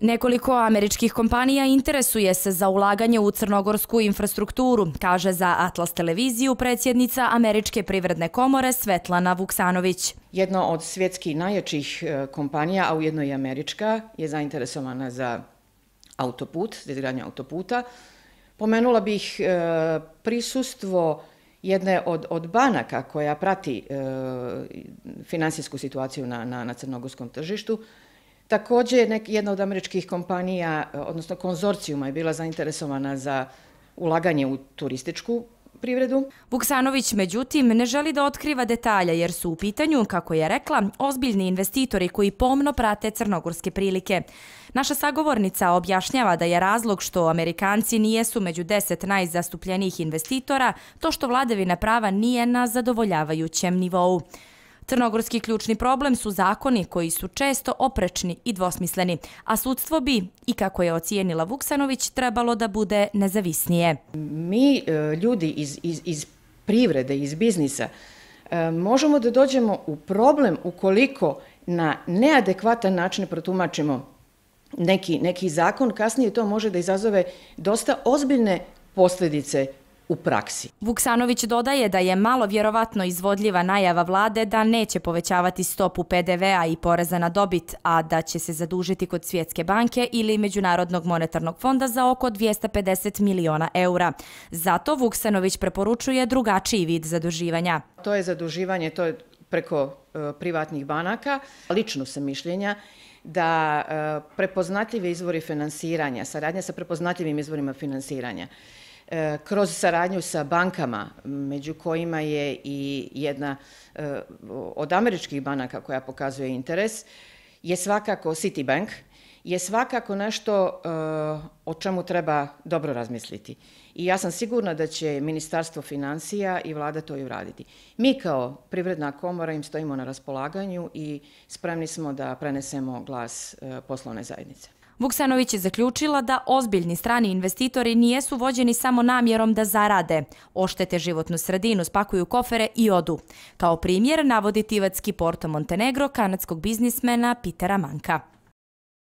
Nekoliko američkih kompanija interesuje se za ulaganje u crnogorsku infrastrukturu, kaže za Atlas televiziju predsjednica Američke privredne komore Svetlana Vuksanović. Jedna od svjetskih najjačih e, kompanija, a ujedno i američka, je zainteresovana za autoput, za izgradnje autoputa. Pomenula bih e, prisustvo jedne od, od banaka koja prati e, finansijsku situaciju na, na crnogorskom tržištu, Također jedna od američkih kompanija, e, odnosno konzorcijuma, je bila zainteresovana za ulaganje u turističku privredu. Vuksanović, međutim, ne želi da otkriva detalja jer su u pitanju, kako je rekla, ozbiljni investitori koji pomno prate crnogorske prilike. Naša sagovornica objašnjava da je razlog što Amerikanci nijesu među deset najzastupljenijih investitora to što vladevina prava nije na zadovoljavajućem nivou. Crnogorski ključni problem su zakoni koji su često oprečni i dvosmisleni, a sudstvo bi, i kako je ocijenila Vuksanović, trebalo da bude nezavisnije. Mi e, ljudi iz, iz, iz privrede, iz biznisa, e, možemo da dođemo u problem ukoliko na neadekvatan način protumačimo neki, neki zakon, kasnije to može da izazove dosta ozbiljne posljedice u praksi. Vuksanović dodaje da je malo vjerovatno izvodljiva najava vlade da neće povećavati stopu PDV-a i poreza na dobit, a da će se zadužiti kod Svjetske banke ili Međunarodnog monetarnog fonda za oko 250 miliona eura. Zato Vuksanović preporučuje drugačiji vid zaduživanja. To je zaduživanje to preko e, privatnih banaka. Lično sam mišljenja da e, prepoznatljive izvori finansiranja, saradnja sa prepoznatljivim izvorima finansiranja, E, kroz saradnju sa bankama, među kojima je i jedna e, od američkih banaka koja pokazuje interes, je svakako Citibank, je svakako nešto e, o čemu treba dobro razmisliti. I ja sam sigurna da će Ministarstvo financija i vlada to i uraditi. Mi kao privredna komora im stojimo na raspolaganju i spremni smo da prenesemo glas poslovne zajednice. Vuksanović je zaključila da ozbiljni strani investitori nijesu vođeni samo namjerom da zarade, oštete životnu sredinu, spakuju kofere i odu. Kao primjer navodi tivatski Porto Montenegro kanadskog biznismena Pitera Manka.